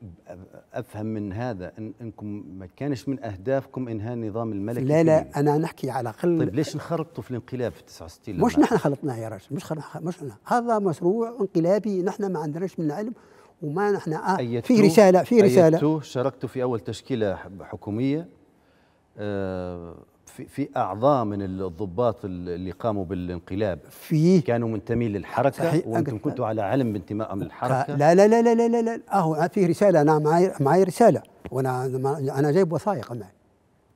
افهم من هذا ان انكم ما كانش من اهدافكم انهاء النظام الملكي لا لا انا نحكي على الاقل طيب ليش انخرطتوا في الانقلاب في 69 مش نحن خلطناه يا راجل مش خلطنا مش احنا هذا مشروع انقلابي نحن ما عندناش من العلم وما نحن آه في رساله في رساله شاركتوا في اول تشكيله حكوميه آه في, في اعضاء من الضباط اللي قاموا بالانقلاب في كانوا منتمين للحركه صحيح وانتم كنتوا على علم بانتمائهم للحركه لا لا لا لا لا لا, لا. اهو في رساله انا معي معي رساله وانا انا جايب وثائق معي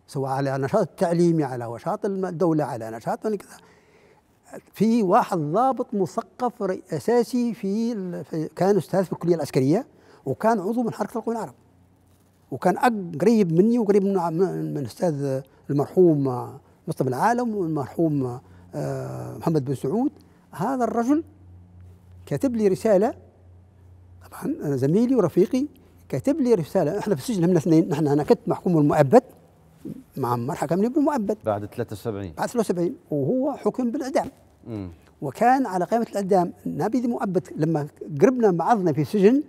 سواء على نشاط التعليمي على نشاط الدوله على نشاط كذا في واحد ضابط مثقف اساسي في كان استاذ في الكليه العسكريه وكان عضو من حركه القوى العرب وكان قريب مني وقريب من, من استاذ المرحوم مصطفى العالم والمرحوم آه، محمد بن سعود هذا الرجل كاتب لي رسالة طبعا زميلي ورفيقي كاتب لي رسالة احنا في السجن هم اثنين نحن أنا كنت محكوم بالمؤبد معمر حكمني بالمؤبد بعد 73 بعد 73 وهو حكم بالإعدام وكان على قائمة الإعدام نابذ مؤبد لما قربنا بعضنا في السجن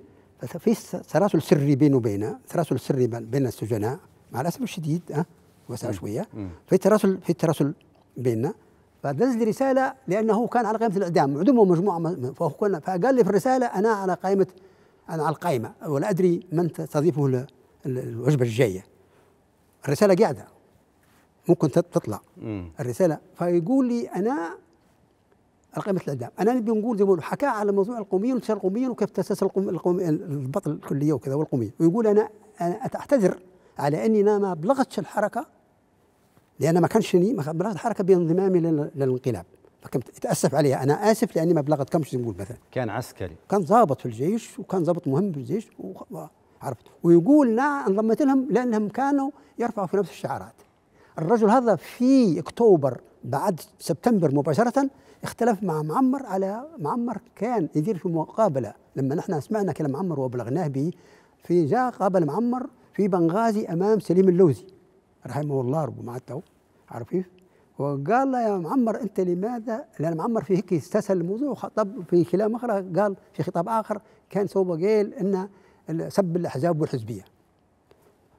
في تراسل سري بينه وبينه تراسل سري بين السجناء مع الأسف الشديد أه وسع شويه في التراسل في التراسل بيننا فنزل رساله لانه كان على قائمه الاعدام عدموا مجموعه فقال لي في الرساله انا على قائمه انا على القائمه ولا ادري من تضيفه الوجبه الجايه الرساله قاعده ممكن تطلع الرساله فيقول لي انا على قائمة الاعدام انا نبي نقول زي ما حكى على موضوع القوميين وانتشار القوميين وكيف تاسس القومي البطل الكليه وكذا والقوميين ويقول انا انا اعتذر على اني انا ما بلغتش الحركه لأن ما كانش ما بلغت الحركة بانضمامي للانقلاب فكنت اتاسف عليها انا اسف لاني ما بلغت كمش نقول مثلا كان عسكري كان ضابط في الجيش وكان ضابط مهم في الجيش وعرفت ويقول لا انضمت لهم لانهم كانوا يرفعوا في نفس الشعارات الرجل هذا في اكتوبر بعد سبتمبر مباشره اختلف مع معمر على معمر كان يدير في مقابله لما نحن سمعنا كلام معمر وابلغناه به في جاء قابل معمر في بنغازي امام سليم اللوزي رحمه الله ربه معناته عارفين وقال له يا معمر انت لماذا لان معمر في هيك استسهل الموضوع خطب في كلام اخر قال في خطاب اخر كان سوبا قيل ان سب الاحزاب والحزبيه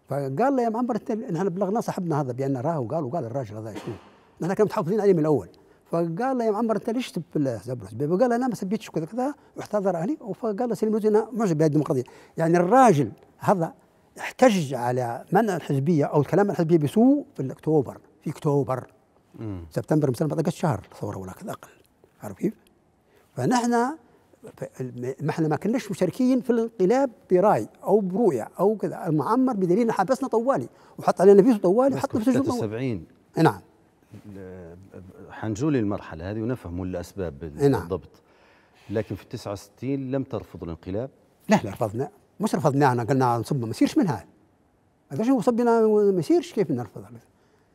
فقال له يا معمر انت نحن بلغنا صاحبنا هذا بان راه وقال وقال الراجل هذا شنو نحن كنا متحفظين عليه من الاول فقال له يا معمر انت ليش تب الاحزاب والحزبيه فقال انا ما سبيتش كذا كذا واحتضر اهلي فقال له سليم انا معجب بهذه الديمقراطيه يعني الراجل هذا احتج على منع الحزبيه او الكلام عن الحزبيه بسوء في اكتوبر في اكتوبر سبتمبر مثلا ما شهر ثوره ولا اقل عارف كيف؟ فنحن ما احنا ما كناش مشاركين في الانقلاب براي او برؤيه او كذا المعمر بدليل حبسنا طوالي وحط علينا فيزا طوالي وحط في سجن طوالي نعم حنجولي المرحله هذه ونفهم الاسباب نعم. بالضبط نعم. لكن في 69 لم ترفض الانقلاب لا لا رفضنا مش رفضناها قلنا نصب ما يصيرش منها هذا شنو صبنا ما يصيرش كيف نرفض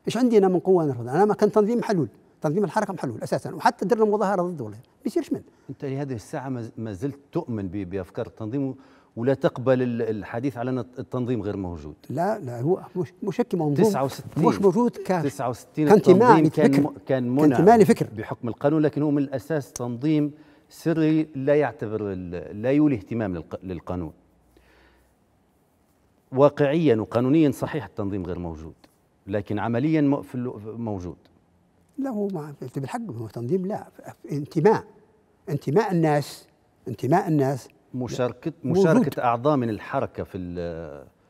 ايش عندي انا من قوه نرفض انا ما كان تنظيم محلول تنظيم الحركه محلول اساسا وحتى درنا مظاهره ضده ولا ما يصيرش من انت لهذه الساعه ما زلت تؤمن بافكار التنظيم ولا تقبل الحديث على ان التنظيم غير موجود لا لا هو مش مش هيك موجود 69 مش موجود كان 69 كان كان كان منع فكر بحكم القانون لكن هو من الاساس تنظيم سري لا يعتبر لا يولي اهتمام للقانون واقعيا وقانونيا صحيح التنظيم غير موجود لكن عمليا موجود لا هو ما انت بالحق هو تنظيم لا انتماء انتماء الناس انتماء الناس مشاركة مشاركة أعضاء من الحركة في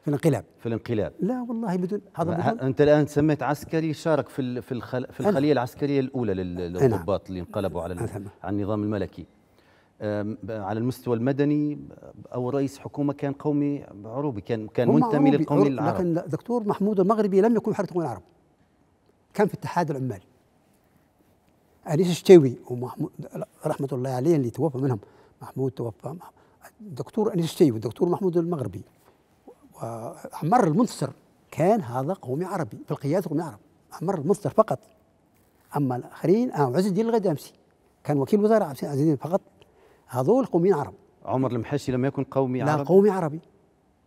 في الانقلاب في الانقلاب لا والله بدون هذا بدون أنت الآن سميت عسكري شارك في في, في الخلية العسكرية الأولى للضباط اللي انقلبوا على عن النظام الملكي على المستوى المدني او رئيس حكومه كان قومي عروبي كان كان منتمي للقوم العرب لكن دكتور محمود المغربي لم يكن حركه العرب كان في اتحاد العمال انيس الشتاوي ومحمود رحمه الله عليه اللي توفى منهم محمود توفى الدكتور انيس الشتاوي والدكتور محمود المغربي وعمر المنصر كان هذا قومي عربي في القياده قومي عرب عمر المنصر فقط اما الاخرين عز الدين الغدامسي كان وكيل وزراء عبد العزيز فقط هذول قوميين عرب عمر المحشي لم يكن قومي عربي لا قومي عربي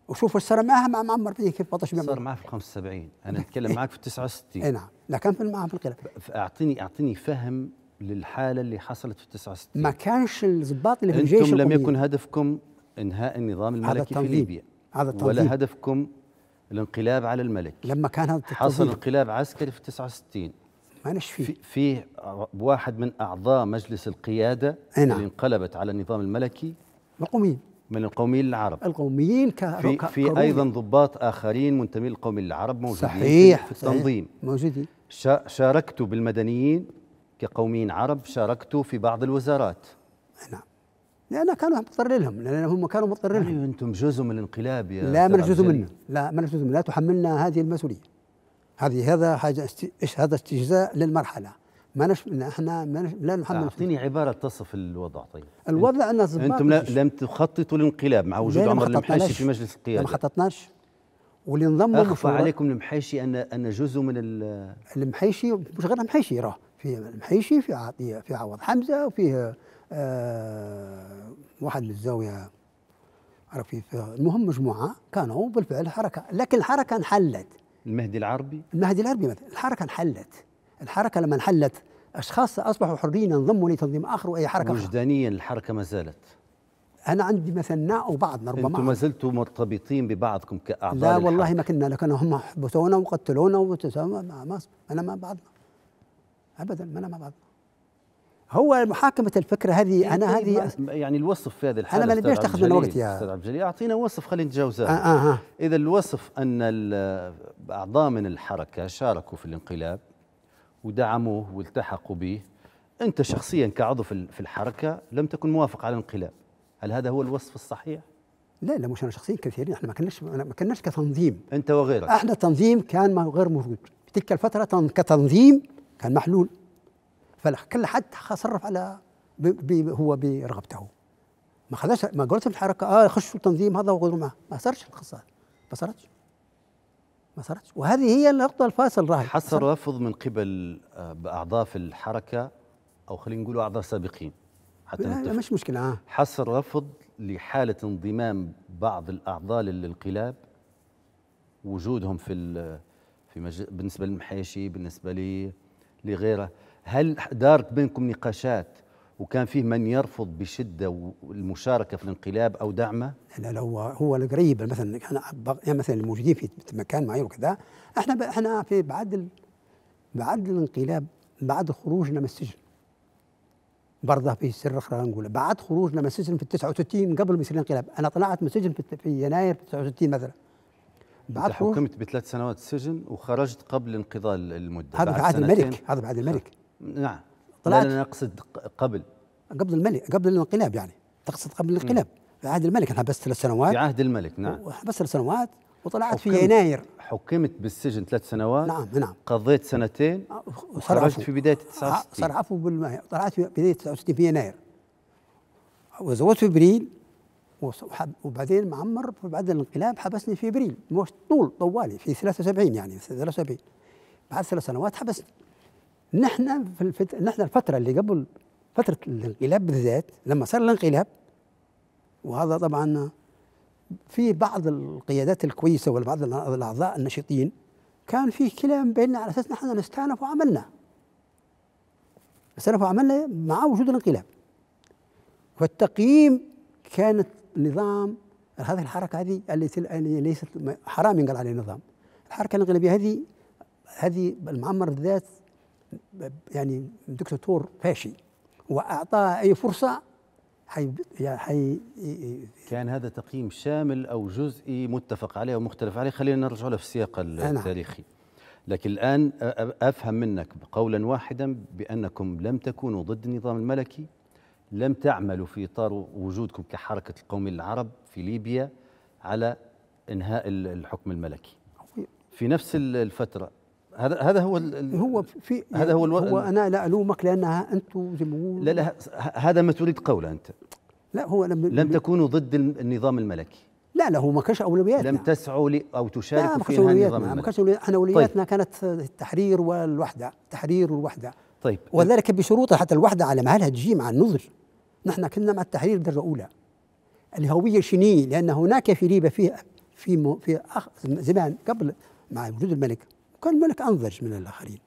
وشوف ايش صار معها مع معمر فيه كيف بطش معمر صار معه في 75 انا اتكلم معك في 69 اي نعم لا كان في معها في القلب اعطيني اعطيني فهم للحاله اللي حصلت في 69 ما كانش الضباط اللي في الجيش انتم لم يكن هدفكم انهاء النظام الملكي في ليبيا هذا التنظيم ولا هدفكم الانقلاب على الملك لما كان هذا التنظيم حصل انقلاب عسكري في 69 ماناش فيه في واحد من اعضاء مجلس القياده نعم. اللي انقلبت على النظام الملكي القوميين من القوميين العرب القوميين ك... في, في ايضا ضباط اخرين منتمين للقوميين العرب موجودين صحيح في التنظيم صحيح موجودين شاركتوا شاركت بالمدنيين كقوميين عرب شاركت في بعض الوزارات نعم لان كانوا مضطر لهم لان هم كانوا مضطر لهم أيوة، انتم جزء من الانقلاب يا لا من جزء منه لا من جزء منه لا تحملنا هذه المسؤوليه هذه هذا حاجه هذا استجزاء للمرحله ما نش... احنا ما نش... لا نحمل اعطيني عباره تصف الوضع طيب الوضع ان انتم لا... لم تخططوا للانقلاب مع وجود عمر المحاشي في مجلس القياده ما خططناش واللي انضم اخفى عليكم المحيشي ان ان جزء من المحيشي مش غير المحيشي راه في المحيشي في عطيه في عوض حمزه وفيه آه واحد من الزاويه عرفت المهم مجموعه كانوا بالفعل حركه لكن الحركه انحلت المهدي العربي المهدي العربي مثلا الحركه انحلت الحركه لما انحلت اشخاص اصبحوا حرين انضموا لتنظيم اخر واي حركه وجدانيا الحركه ما زالت انا عندي مثلا او بعضنا ربما انتم ما زلتوا مرتبطين ببعضكم كاعضاء لا والله ما كنا لكن هم حبسونا وقتلونا ما ما انا ما بعضنا ابدا ما انا ما بعضنا هو محاكمه الفكره هذه إيه انا إيه، هذه يعني الوصف في هذه الحاله انا ما نبيش تاخذ من وقتي يا استاذ عبد الجليل اعطينا وصف خلينا نتجاوزها آه،, آه آه. اذا الوصف ان اعضاء من الحركه شاركوا في الانقلاب ودعموه والتحقوا به انت شخصيا كعضو في الحركه لم تكن موافق على الانقلاب هل هذا هو الوصف الصحيح لا لا مش انا شخصيا كثيرين احنا ما كناش ما كناش كتنظيم انت وغيرك احنا تنظيم كان ما غير موجود في تلك الفتره كتنظيم كان محلول فكل حد صرف على بي هو برغبته ما خلاش ما قالش الحركه اه خشوا التنظيم هذا وغدروا ما ما صارش القصه ما صارتش ما صارتش وهذه هي النقطه الفاصل راهي حصل رفض من قبل آه، اعضاء في الحركه او خلينا نقول اعضاء سابقين حتى لا, لا مش مشكله آه. حصل رفض لحاله انضمام بعض الاعضاء للانقلاب وجودهم في في مج... بالنسبه للمحيشي بالنسبه لي لغيره هل دارت بينكم نقاشات وكان فيه من يرفض بشده المشاركه في الانقلاب او دعمه؟ لا لا هو هو القريب مثلا احنا يعني مثلا الموجودين في مكان معين وكذا احنا احنا في بعد بعد الانقلاب بعد خروجنا من السجن برضه في سر اخرى نقول بعد خروجنا من السجن في 69 قبل ما يصير الانقلاب انا طلعت من السجن في يناير 69 مثلا بعد حكمت بثلاث سنوات سجن وخرجت قبل انقضاء المده هذا بعد, بعد الملك هذا بعد الملك نعم طلعت لا انا اقصد قبل قبل الملك قبل الانقلاب يعني تقصد قبل الانقلاب في عهد الملك انا حبست ثلاث سنوات في عهد الملك نعم وحبست ثلاث سنوات وطلعت في يناير حكمت بالسجن ثلاث سنوات نعم نعم قضيت سنتين آه، وخرجت في بدايه 69 صار عفو طلعت في بدايه 69 في يناير وزوجت في ابريل وبعدين معمر بعد الانقلاب حبسني في ابريل مش طول طوالي في 73 يعني 73 بعد ثلاث سنوات حبسني نحن في الفت... نحن الفترة اللي قبل فترة الانقلاب بالذات لما صار الانقلاب وهذا طبعا في بعض القيادات الكويسة والبعض الأعضاء النشيطين كان في كلام بيننا على أساس نحن نستأنف وعملنا استأنف وعملنا مع وجود الانقلاب والتقييم كانت نظام هذه الحركة هذه التي ليست حرام ينقل عليها نظام الحركة الانقلابية هذه هذه المعمر بالذات يعني دكتاتور فاشي واعطاه اي فرصه حي حي كان هذا تقييم شامل او جزئي متفق عليه ومختلف عليه خلينا نرجع له في السياق نعم. التاريخي لكن الان افهم منك قولا واحدا بانكم لم تكونوا ضد النظام الملكي لم تعملوا في اطار وجودكم كحركه القوم العرب في ليبيا على انهاء الحكم الملكي في نفس الفتره هذا هذا هو هو في هذا هو, يعني هو انا لا الومك لانها انتم زي ما لا لا هذا ما تريد قوله انت لا هو لم لم تكونوا ضد النظام الملكي لا لا هو ما كانش اولوياتنا لم تسعوا لي او تشاركوا في انهاء النظام الملكي ما كانش احنا اولوياتنا طيب. كانت التحرير والوحده التحرير والوحده طيب وذلك بشروط حتى الوحده على مهلها تجي مع النضج نحن كنا مع التحرير درجه اولى الهويه شنو لان هناك في ليبيا في في في زمان قبل مع وجود الملك كان الملك أنضج من الآخرين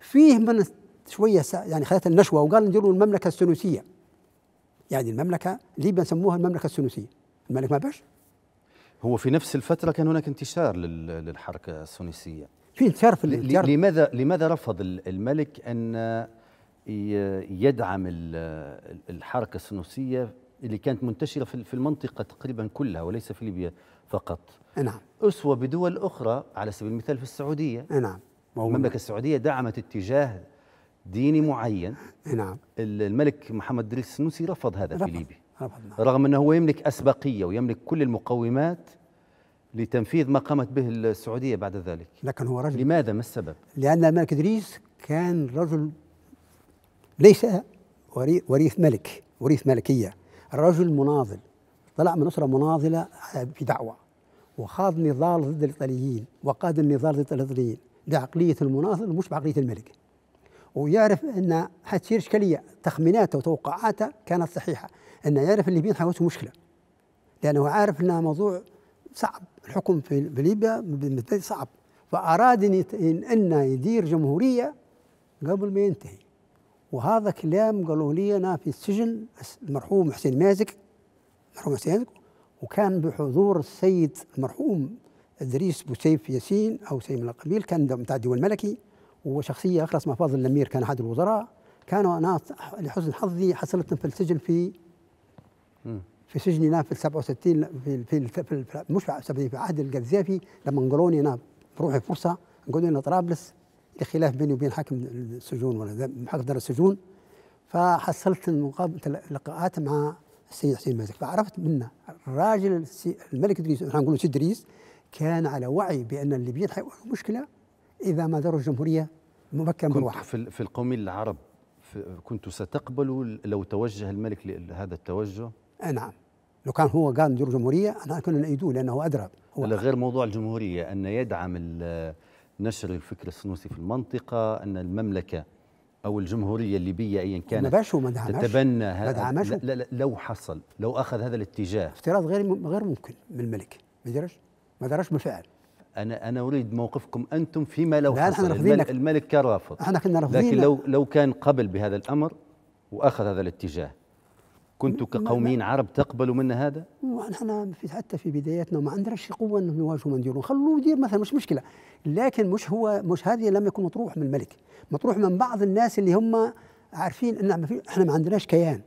فيه من شوية يعني خذت النشوة وقال نديروا المملكة السنوسية يعني المملكة اللي سموها المملكة السنوسية الملك ما باش هو في نفس الفترة كان هناك انتشار للحركة السنوسية في انتشار في الانتشار لماذا لماذا رفض الملك أن يدعم الحركة السنوسية اللي كانت منتشرة في المنطقة تقريبا كلها وليس في ليبيا فقط نعم أسوة بدول أخرى على سبيل المثال في السعودية نعم المملكة السعودية دعمت اتجاه ديني معين نعم الملك محمد دريس السنوسي رفض هذا رفض في ليبيا رفض رغم أنه هو يملك أسبقية ويملك كل المقومات لتنفيذ ما قامت به السعودية بعد ذلك لكن هو رجل لماذا ما السبب؟ لأن الملك إدريس كان رجل ليس وريث ملك وريث ملكية رجل مناضل طلع من أسرة مناضلة في آه، دعوة وخاض نضال ضد الايطاليين وقاد النضال ضد الايطاليين بعقليه المناصر مش بعقليه الملك ويعرف ان حتصير اشكاليه تخميناته وتوقعاته كانت صحيحه انه يعرف الليبيين حيواجهوا مشكله لانه عارف انها موضوع صعب الحكم في ليبيا بالنسبه صعب فاراد ان انه يدير جمهوريه قبل ما ينتهي وهذا كلام قالوا لي انا في السجن المرحوم حسين مازك المرحوم حسين مازك وكان بحضور السيد المرحوم ادريس بوسيف ياسين او سيد من القبيل كان بتاع الديوان الملكي وشخصيه اخرى اسمها فاضل الامير كان احد الوزراء كانوا انا لحسن حظي حصلت في السجن في في سجننا في 67 في في, في, مش في عهد القذافي لما انقلوني انا بروحي فرصه انقلوني لطرابلس طرابلس لخلاف بيني وبين حاكم السجون ولا حاكم دار السجون فحصلت لقاءات مع السيد حسين مازك فعرفت ان الراجل الملك ادريس احنا سيد ادريس كان على وعي بان الليبيين حيواجهوا مشكله اذا ما داروا الجمهوريه مبكرا من واحد في, في القومي العرب كنت ستقبل لو توجه الملك لهذا التوجه؟ آه، نعم لو كان هو قال ندير جمهوريه انا كنا نأيدوه لانه ادرى هو غير موضوع الجمهوريه ان يدعم نشر الفكر السنوسي في المنطقه ان المملكه او الجمهوريه الليبيه ايا كانت ما باش وما تتبنى ما لا لا لو حصل لو اخذ هذا الاتجاه افتراض غير غير ممكن من الملك ما دارش ما دارش بالفعل انا انا اريد موقفكم انتم فيما لو لا حصل الملك, الملك كان رافض احنا كنا رافضين لكن لو لو كان قبل بهذا الامر واخذ هذا الاتجاه كنتوا كقوميين عرب تقبلوا منا هذا؟ نحن في حتى في بداياتنا ما عندناش قوه انه نواجهوا ما نديروا خلوه يدير مثلا مش مشكله لكن مش هو مش هذه لم يكن مطروح من الملك مطروح من بعض الناس اللي هم عارفين ان ما في احنا ما عندناش كيان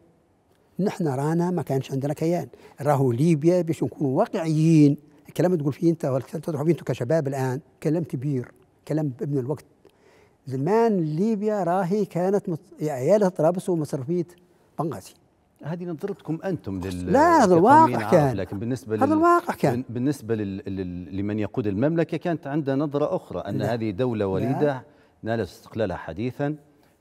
نحن رانا ما كانش عندنا كيان راهو ليبيا باش نكونوا واقعيين الكلام اللي تقول فيه انت والكلام تروح فيه انتم كشباب الان كلام كبير كلام ابن الوقت زمان ليبيا راهي كانت مت... عيالها طرابلس ومصرفيه بنغازي هذه نظرتكم انتم لل لا هذا الواقع كان لكن بالنسبه هذا الواقع كان بالنسبه لل... لل... لمن يقود المملكه كانت عندها نظره اخرى ان لا. هذه دوله وليده لا. نالت استقلالها حديثا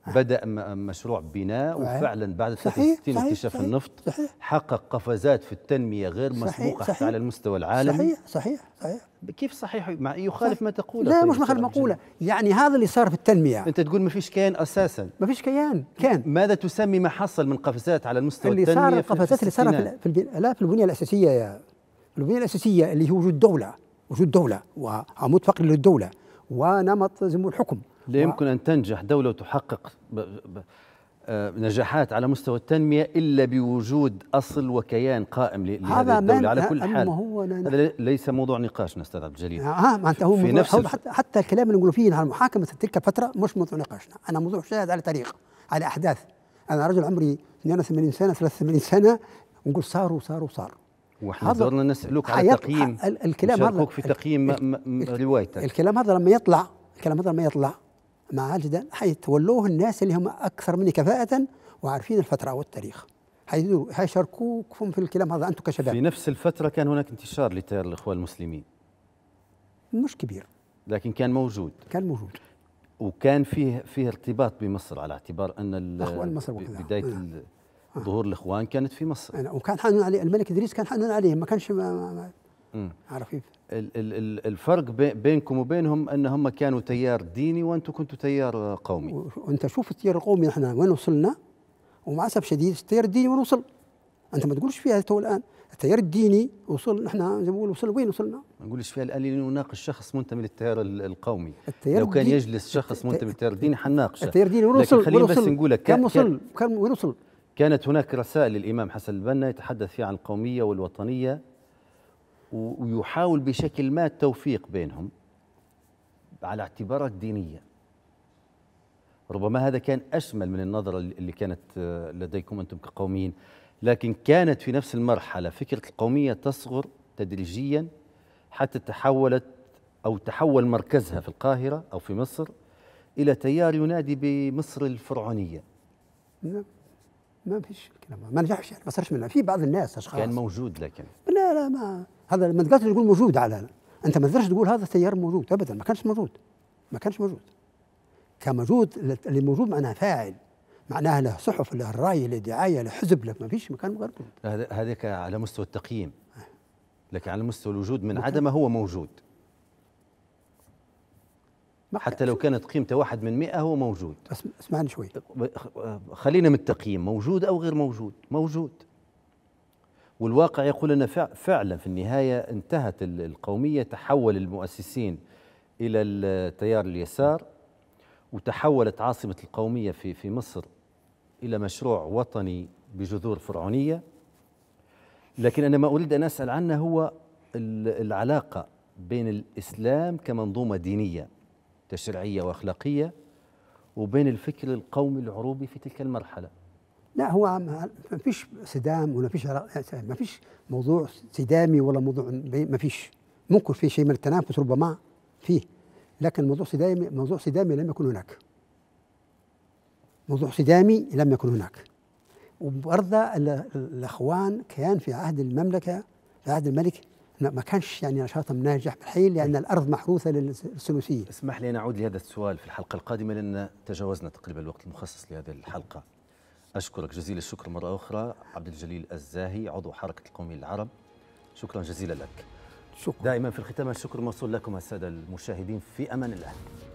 آه. بدأ مشروع بناء وفعلا بعد 63 اكتشاف النفط صحيح حقق قفزات في التنمية غير مسبوقة حتى على المستوى العالمي صحيح صحيح صحيح كيف صحيح مع يخالف ما تقوله لا طيب مش مخالف مقولة يعني هذا اللي صار في التنمية انت تقول ما فيش كيان اساسا ما فيش كيان كان ماذا تسمي ما حصل من قفزات على المستوى اللي التنمية صار القفزات اللي صارت في, لا في البنية الأساسية يا البنية الأساسية اللي هي وجود دولة وجود دولة وعمود فقري للدولة ونمط زي الحكم لا يمكن أن تنجح دولة وتحقق آه، نجاحات على مستوى التنمية إلا بوجود أصل وكيان قائم لهذه الدولة على كل حال هو هذا ليس موضوع نقاشنا أستاذ عبد الجليل آه, آه، معناتها هو في نفس هو حتى, حتى الكلام اللي نقولوا فيه على المحاكمة تلك الفترة مش موضوع نقاشنا أنا موضوع شاهد على تاريخ على أحداث أنا رجل عمري 82 سنة 83 سنة ونقول صار وصار وصار واحنا زرنا نسألوك على تقييم الكلام هذا في تقييم روايتك الكلام هذا لما يطلع الكلام هذا لما يطلع مع جدا حيتولوه الناس اللي هم اكثر مني كفاءه وعارفين الفتره والتاريخ حيشاركوكم في الكلام هذا انتم كشباب في نفس الفتره كان هناك انتشار لتيار الاخوان المسلمين مش كبير لكن كان موجود كان موجود وكان فيه فيه ارتباط بمصر على اعتبار ان الاخوان مصر وكذا بدايه آه. آه. ظهور الاخوان كانت في مصر وكان حنون عليه الملك ادريس كان حنون عليه ما كانش عارف الفرق بينكم وبينهم ان هم كانوا تيار ديني وانتم كنتوا تيار قومي وانت شوف التيار القومي احنا وين وصلنا ومع اسف شديد التيار الديني وين وصل انت ما تقولش فيها تو الان التيار الديني وصل احنا زي ما نقول وصل وين وصلنا؟ ما نقولش فيها الان نناقش شخص منتمي للتيار القومي التيار لو كان يجلس شخص منتمي للتيار الديني حنناقش التيار الديني وين وصل؟ خليني بس نقول لك كان وصل؟ كان وين وصل؟ كانت هناك رسائل للامام حسن البنا يتحدث فيها عن القوميه والوطنيه ويحاول بشكل ما التوفيق بينهم على اعتبارات دينية ربما هذا كان أشمل من النظرة اللي كانت آه، لديكم أنتم كقوميين لكن كانت في نفس المرحلة فكرة القومية تصغر تدريجيا حتى تحولت أو تحول مركزها في القاهرة أو في مصر إلى تيار ينادي بمصر الفرعونية نعم. ما فيش الكلام ما نجحش يعني ما صارش منها في بعض الناس أشخاص كان موجود لكن لا لا ما هذا ما تقدرش تقول موجود على انت ما تقدرش تقول هذا التيار موجود ابدا ما كانش موجود ما كانش موجود كان موجود اللي موجود معناه فاعل معناها له صحف له راي له دعايه له حزب له ما فيش مكان غير هذاك على مستوى التقييم آه. لكن على مستوى الوجود من عدمه هو موجود حتى لو كانت قيمته واحد من مئة هو موجود اسمعني شوي خلينا من التقييم موجود أو غير موجود موجود والواقع يقول أن فعلا في النهاية انتهت القومية تحول المؤسسين إلى التيار اليسار وتحولت عاصمة القومية في في مصر إلى مشروع وطني بجذور فرعونية لكن أنا ما أريد أن أسأل عنه هو العلاقة بين الإسلام كمنظومة دينية تشريعية وأخلاقية وبين الفكر القومي العروبي في تلك المرحلة لا هو ما فيش صدام ولا فيش ما فيش موضوع صدامي ولا موضوع ما فيش ممكن في شيء من التنافس ربما فيه لكن موضوع صدامي موضوع صدامي لم يكن هناك موضوع صدامي لم يكن هناك وبرضه الاخوان كان في عهد المملكه في عهد الملك ما كانش يعني نشاطهم ناجح بالحيل لان إيه. الارض محروسه للثلوثيه. اسمح لي ان اعود لهذا السؤال في الحلقه القادمه لان تجاوزنا تقريبا الوقت المخصص لهذه الحلقه. أشكرك جزيل الشكر مرة أخرى عبد الجليل الزاهي عضو حركة القوميين العرب شكرا جزيلا لك شكرا. دائما في الختام الشكر موصول لكم السادة المشاهدين في أمان الله